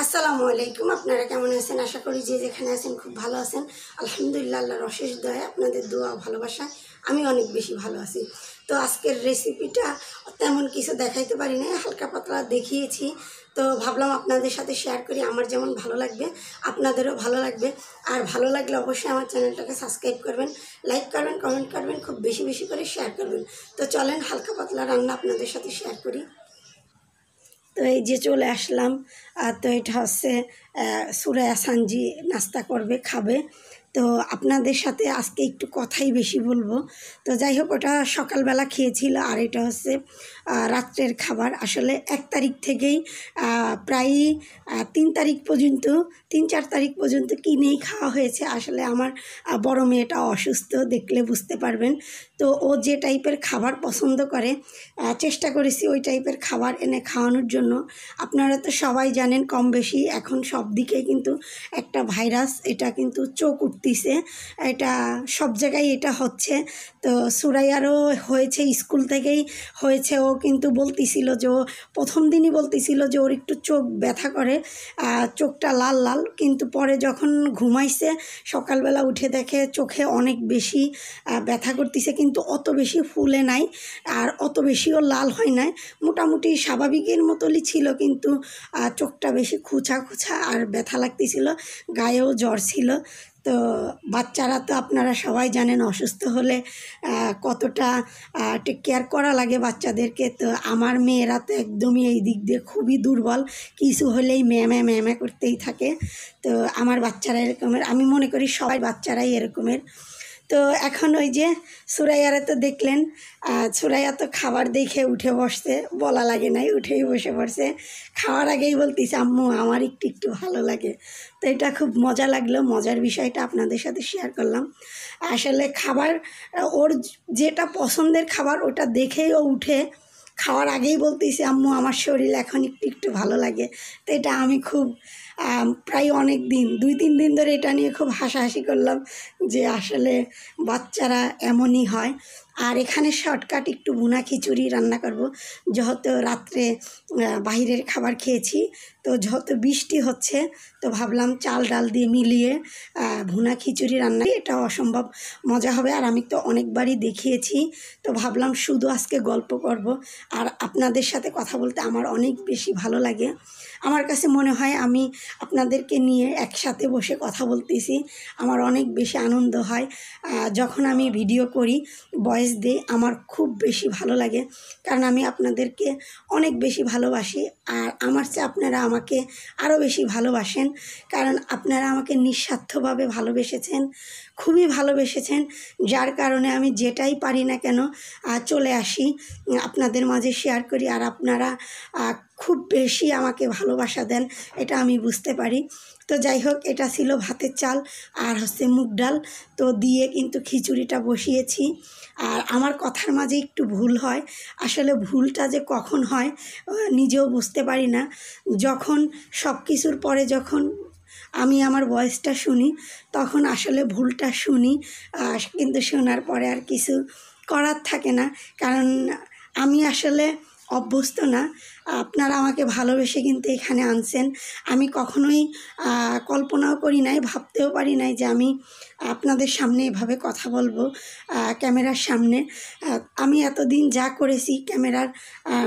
আসসালামু আলাইকুম আপনারা কেমন আছেন আশা করি যে যেখানে আছেন খুব ভালো আছেন আলহামদুলিল্লাহ আল্লাহর অশেষ দয়া আপনাদের দোয়া ভালোবাসা আমি অনেক বেশি ভালো আছি তো আজকের রেসিপিটা তেমন কিছু দেখাইতে পারি না হালকা পাতলা দেখিয়েছি তো ভাবলাম আপনাদের সাথে শেয়ার করি আমার যেমন ভালো লাগবে আপনাদেরও ভালো লাগবে আর ভালো লাগলে অবশ্যই আমার চ্যানেলটাকে সাবস্ক্রাইব করবেন লাইক করবেন কমেন্ট করবেন খুব বেশি বেশি করে শেয়ার করবেন তো চলেন হালকা পাতলা রান্না আপনাদের সাথে শেয়ার করি তো এই যে চলে আসলাম আর তো এটা হচ্ছে সুরে সাঞ্জি নাস্তা করবে খাবে তো আপনাদের সাথে আজকে একটু কথাই বেশি বলবো তো যাই হোক ওটা সকালবেলা খেয়েছিল আর এটা হচ্ছে রাত্রের খাবার আসলে এক তারিখ থেকেই প্রায় তিন তারিখ পর্যন্ত তিন চার তারিখ পর্যন্ত কিনেই খাওয়া হয়েছে আসলে আমার বড় মেয়েটা অসুস্থ দেখলে বুঝতে পারবেন তো ও যে টাইপের খাবার পছন্দ করে চেষ্টা করেছি ওই টাইপের খাবার এনে খাওয়ানোর জন্য আপনারা তো সবাই জানেন কম বেশি এখন সব দিকে কিন্তু একটা ভাইরাস এটা কিন্তু চোখ উঠতিছে এটা সব জায়গায় এটা হচ্ছে তো সুরাইয়ারও হয়েছে স্কুল থেকেই হয়েছে ও কিন্তু বলতেছিল যে ও প্রথম দিনই বলতেছিল যে ওর একটু চোখ ব্যথা করে চোখটা লাল লাল কিন্তু পরে যখন ঘুমাইছে সকালবেলা উঠে দেখে চোখে অনেক বেশি ব্যথা করতেছে কিন্তু অত বেশি ফুলে নাই আর অত বেশিও লাল হয় নাই মোটামুটি স্বাভাবিকের মতনই ছিল কিন্তু চোখ ঠোঁটটা বেশি খুঁচা খুঁচা আর ব্যথা লাগতেছিল গায়েও জ্বর ছিল তো বাচ্চারা তো আপনারা সবাই জানেন অসুস্থ হলে কতটা টেক কেয়ার করা লাগে বাচ্চাদেরকে তো আমার মেয়েরা তো একদমই এই দিক দিয়ে খুবই দুর্বল কিছু হলেই ম্যামে ম্যামে করতেই থাকে তো আমার বাচ্চারা এরকমের আমি মনে করি সবাই বাচ্চারাই এরকমের তো এখন ওই যে সুরাইয়ারে তো দেখলেন সুরাইয়া তো খাবার দেখে উঠে বসছে বলা লাগে নাই উঠেই বসে পড়ছে খাওয়ার আগেই বলতেছি আম্মু আমার একটু একটু ভালো লাগে তো এটা খুব মজা লাগলো মজার বিষয়টা আপনাদের সাথে শেয়ার করলাম আসলে খাবার ওর যেটা পছন্দের খাবার ওটা দেখেই ও উঠে খাওয়ার আগেই বলতেছি আম্মু আমার শরীর এখন একটু একটু ভালো লাগে তো এটা আমি খুব প্রায় অনেক দিন দুই তিন দিন ধরে এটা নিয়ে খুব হাসাহাসি করলাম যে আসলে বাচ্চারা এমনই হয় আর এখানে শর্টকাট একটু বুনা খিচুড়ি রান্না করব যেহেতু রাত্রে বাহিরের খাবার খেয়েছি তো যেহেতু বৃষ্টি হচ্ছে তো ভাবলাম চাল ডাল দিয়ে মিলিয়ে ভুনা খিচুড়ি রান্না এটা অসম্ভব মজা হবে আর আমি তো অনেকবারই দেখিয়েছি তো ভাবলাম শুধু আজকে গল্প করব আর আপনাদের সাথে কথা বলতে আমার অনেক বেশি ভালো লাগে আমার কাছে মনে হয় আমি আপনাদেরকে নিয়ে একসাথে বসে কথা বলতেছি আমার অনেক বেশি আনন্দ হয় যখন আমি ভিডিও করি বয় ভয়েস দিই আমার খুব বেশি ভালো লাগে কারণ আমি আপনাদেরকে অনেক বেশি ভালোবাসি আর আমার চেয়ে আপনারা আমাকে আরও বেশি ভালোবাসেন কারণ আপনারা আমাকে নিঃস্বার্থভাবে ভালোবেসেছেন খুবই ভালোবেসেছেন যার কারণে আমি যেটাই পারি না কেন চলে আসি আপনাদের মাঝে শেয়ার করি আর আপনারা খুব বেশি আমাকে ভালোবাসা দেন এটা আমি বুঝতে পারি তো যাই হোক এটা ছিল ভাতের চাল আর হচ্ছে মুগ ডাল তো দিয়ে কিন্তু খিচুড়িটা বসিয়েছি আর আমার কথার মাঝে একটু ভুল হয় আসলে ভুলটা যে কখন হয় নিজেও বুঝতে পারি না যখন সব কিছুর পরে যখন আমি আমার ভয়েসটা শুনি তখন আসলে ভুলটা শুনি কিন্তু শোনার পরে আর কিছু করার থাকে না কারণ আমি আসলে অভ্যস্ত না আপনারা আমাকে ভালোবেসে কিন্তু এখানে আনছেন আমি কখনোই কল্পনাও করি নাই ভাবতেও পারি নাই যে আমি আপনাদের সামনে এভাবে কথা বলবো ক্যামেরার সামনে আমি এতদিন যা করেছি ক্যামেরার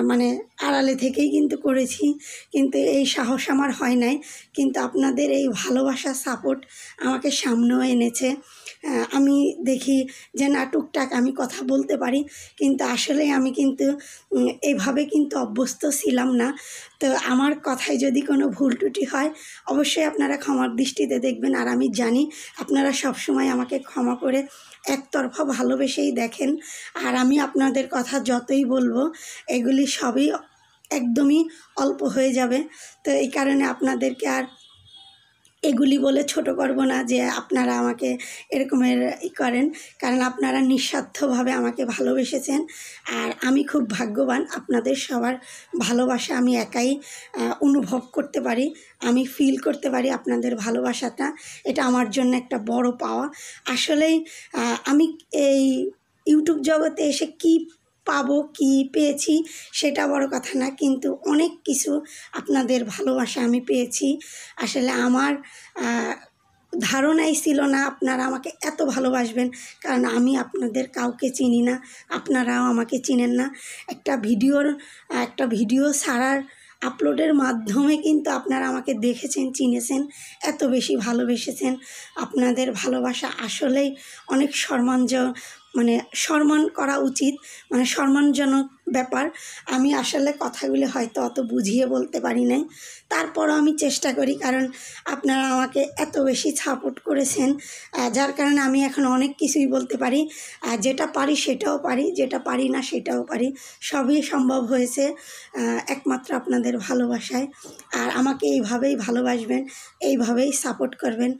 মানে আড়ালে থেকেই কিন্তু করেছি কিন্তু এই সাহস আমার হয় নাই কিন্তু আপনাদের এই ভালোবাসা সাপোর্ট আমাকে সামনেও এনেছে আমি দেখি যে না টুকটাক আমি কথা বলতে পারি কিন্তু আসলে আমি কিন্তু এভাবে কিন্তু অভ্যস্ত ছিলাম না তো আমার কথায় যদি কোনো ভুল টুটি হয় অবশ্যই আপনারা ক্ষমার দৃষ্টিতে দেখবেন আর আমি জানি আপনারা সব সময় আমাকে ক্ষমা করে একতরফা ভালোবেসেই দেখেন আর আমি আপনাদের কথা যতই বলবো এগুলি সবই একদমই অল্প হয়ে যাবে তো এই কারণে আপনাদেরকে আর এগুলি বলে ছোট করব না যে আপনারা আমাকে এরকমের ই করেন কারণ আপনারা নিঃস্বার্থভাবে আমাকে ভালোবেসেছেন আর আমি খুব ভাগ্যবান আপনাদের সবার ভালোবাসা আমি একাই অনুভব করতে পারি আমি ফিল করতে পারি আপনাদের ভালোবাসাটা এটা আমার জন্য একটা বড় পাওয়া আসলেই আমি এই ইউটিউব জগতে এসে কী পাবো কি পেয়েছি সেটা বড় কথা না কিন্তু অনেক কিছু আপনাদের ভালোবাসা আমি পেয়েছি আসলে আমার ধারণাই ছিল না আপনারা আমাকে এত ভালোবাসবেন কারণ আমি আপনাদের কাউকে চিনি না আপনারাও আমাকে চিনেন না একটা ভিডিওর একটা ভিডিও ছাড়ার আপলোডের মাধ্যমে কিন্তু আপনারা আমাকে দেখেছেন চিনেছেন এত বেশি ভালোবেসেছেন আপনাদের ভালোবাসা আসলেই অনেক সম্মানজ মানে সম্মান করা উচিত মানে সম্মানজনক ব্যাপার আমি আসলে কথাগুলি হয়তো অত বুঝিয়ে বলতে পারি নাই তারপরও আমি চেষ্টা করি কারণ আপনারা আমাকে এত বেশি সাপোর্ট করেছেন যার কারণে আমি এখন অনেক কিছুই বলতে পারি যেটা পারি সেটাও পারি যেটা পারি না সেটাও পারি সবই সম্ভব হয়েছে একমাত্র আপনাদের ভালোবাসায় আর আমাকে এইভাবেই ভালোবাসবেন এইভাবেই সাপোর্ট করবেন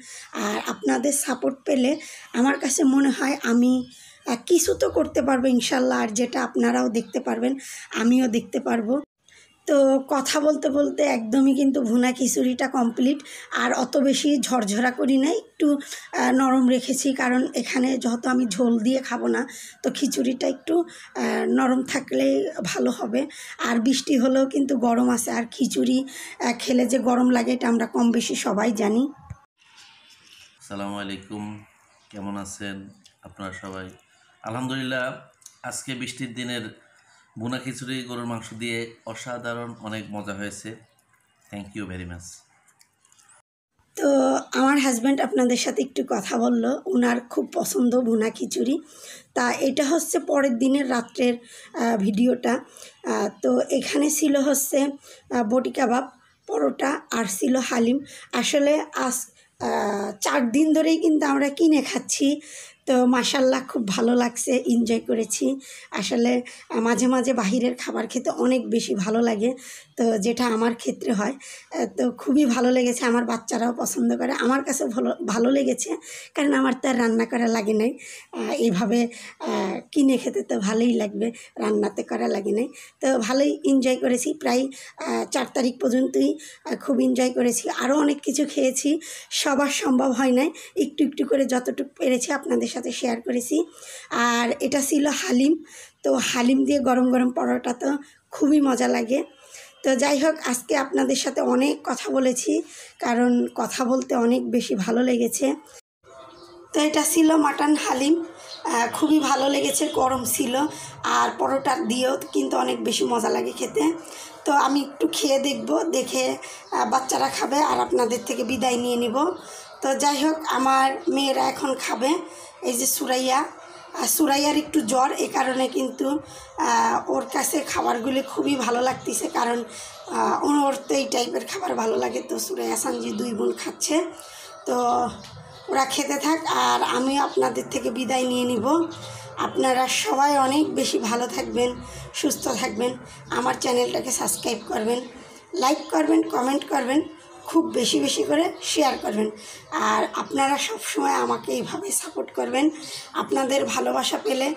আর আপনাদের সাপোর্ট পেলে আমার কাছে মনে হয় আমি কিছু তো করতে পারবো ইনশাল্লাহ আর যেটা আপনারাও দেখতে পারবেন আমিও দেখতে পারবো তো কথা বলতে বলতে একদমই কিন্তু ভুনা খিচুড়িটা কমপ্লিট আর অত বেশি ঝরঝরা করি না একটু নরম রেখেছি কারণ এখানে যেহেতু আমি ঝোল দিয়ে খাবো না তো খিচুড়িটা একটু নরম থাকলে ভালো হবে আর বৃষ্টি হলেও কিন্তু গরম আছে আর খিচুড়ি খেলে যে গরম লাগে এটা আমরা কম বেশি সবাই জানি আসসালামু আলাইকুম কেমন আছেন আপনারা সবাই আলহামদুলিল্লাহ আজকে বৃষ্টির দিনের বুনা খিচুড়ি গরুর মাংস দিয়ে অসাধারণ অনেক মজা হয়েছে থ্যাংক ইউ ভেরি মাচ তো আমার হাজব্যান্ড আপনাদের সাথে একটু কথা বলল ওনার খুব পছন্দ ভুনা খিচুড়ি তা এটা হচ্ছে পরের দিনের রাত্রের ভিডিওটা তো এখানে ছিল হচ্ছে বটি কাবাব পরোটা আর ছিল হালিম আসলে আজ চার দিন ধরেই কিন্তু আমরা কিনে খাচ্ছি তো মাসাল্লাহ খুব ভালো লাগছে এনজয় করেছি আসলে মাঝে মাঝে বাহিরের খাবার খেতে অনেক বেশি ভালো লাগে তো যেটা আমার ক্ষেত্রে হয় তো খুবই ভালো লেগেছে আমার বাচ্চারাও পছন্দ করে আমার কাছে ভালো ভালো লেগেছে কারণ আমার তো আর রান্না করা লাগে নাই এইভাবে কিনে খেতে তো ভালোই লাগবে রান্নাতে করা লাগে নাই তো ভালোই এনজয় করেছি প্রায় চার তারিখ পর্যন্তই খুব এনজয় করেছি আরও অনেক কিছু খেয়েছি সবার সম্ভব হয় নাই একটু একটু করে যতটুকু পেরেছি আপনাদের সাথে শেয়ার করেছি আর এটা ছিল হালিম তো হালিম দিয়ে গরম গরম পরোটা তো খুবই মজা লাগে তো যাই হোক আজকে আপনাদের সাথে অনেক কথা বলেছি কারণ কথা বলতে অনেক বেশি ভালো লেগেছে তো এটা ছিল মাটন হালিম খুবই ভালো লেগেছে গরম ছিল আর পরোটা দিয়েও কিন্তু অনেক বেশি মজা লাগে খেতে তো আমি একটু খেয়ে দেখব দেখে বাচ্চারা খাবে আর আপনাদের থেকে বিদায় নিয়ে নিব তো যাই হোক আমার মেয়েরা এখন খাবে এই যে সুরাইয়া আর সুরাইয়ার একটু জ্বর এ কারণে কিন্তু ওর কাছে খাবারগুলি খুবই ভালো লাগতেছে কারণ ওর তো এই টাইপের খাবার ভালো লাগে তো সুরাইয়া সানজি দুই বোন খাচ্ছে তো ওরা খেতে থাক আর আমি আপনাদের থেকে বিদায় নিয়ে নিব আপনারা সবাই অনেক বেশি ভালো থাকবেন সুস্থ থাকবেন আমার চ্যানেলটাকে সাবস্ক্রাইব করবেন লাইক করবেন কমেন্ট করবেন খুব বেশি বেশি করে শেয়ার করবেন আর আপনারা সব সময় আমাকে এইভাবে সাপোর্ট করবেন আপনাদের ভালোবাসা পেলে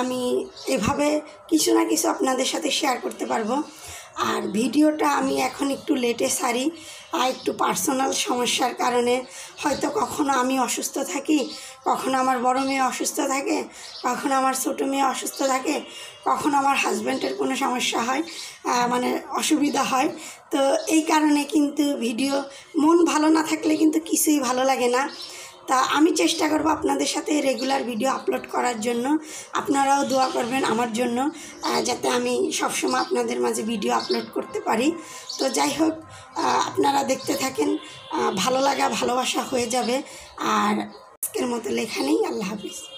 আমি এভাবে কিছু না কিছু আপনাদের সাথে শেয়ার করতে পারবো আর ভিডিওটা আমি এখন একটু লেটে সারি আর একটু পার্সোনাল সমস্যার কারণে হয়তো কখনো আমি অসুস্থ থাকি কখনো আমার বড় মেয়ে অসুস্থ থাকে কখনো আমার ছোটো মেয়ে অসুস্থ থাকে কখনো আমার হাজব্যান্ডের কোনো সমস্যা হয় মানে অসুবিধা হয় তো এই কারণে কিন্তু ভিডিও মন ভালো না থাকলে কিন্তু কিছুই ভালো লাগে না তা আমি চেষ্টা করব আপনাদের সাথে রেগুলার ভিডিও আপলোড করার জন্য আপনারাও দোয়া করবেন আমার জন্য যাতে আমি সবসময় আপনাদের মাঝে ভিডিও আপলোড করতে পারি তো যাই হোক আপনারা দেখতে থাকেন ভালো লাগা ভালোবাসা হয়ে যাবে আর আজকের মতো লেখা নেই আল্লাহ হাফিজ